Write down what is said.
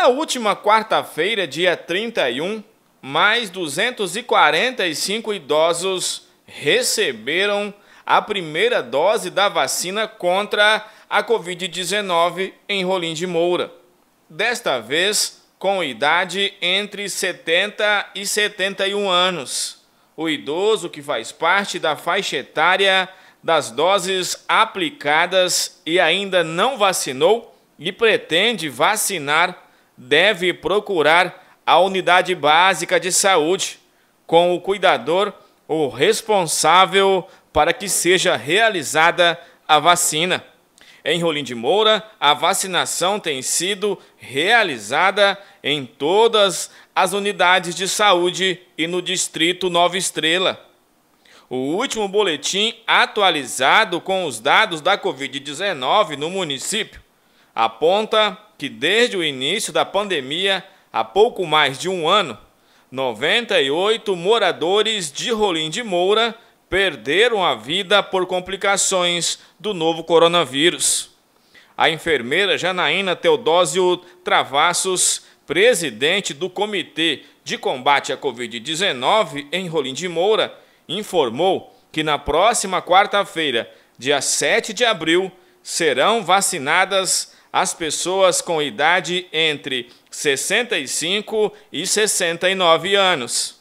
Na última quarta-feira, dia 31, mais 245 idosos receberam a primeira dose da vacina contra a Covid-19 em Rolim de Moura. Desta vez, com idade entre 70 e 71 anos. O idoso que faz parte da faixa etária das doses aplicadas e ainda não vacinou e pretende vacinar deve procurar a unidade básica de saúde com o cuidador ou responsável para que seja realizada a vacina. Em Rolim de Moura, a vacinação tem sido realizada em todas as unidades de saúde e no Distrito Nova Estrela. O último boletim atualizado com os dados da Covid-19 no município aponta que desde o início da pandemia, há pouco mais de um ano, 98 moradores de Rolim de Moura perderam a vida por complicações do novo coronavírus. A enfermeira Janaína Teodósio Travassos, presidente do Comitê de Combate à Covid-19 em Rolim de Moura, informou que na próxima quarta-feira, dia 7 de abril, serão vacinadas as pessoas com idade entre 65 e 69 anos.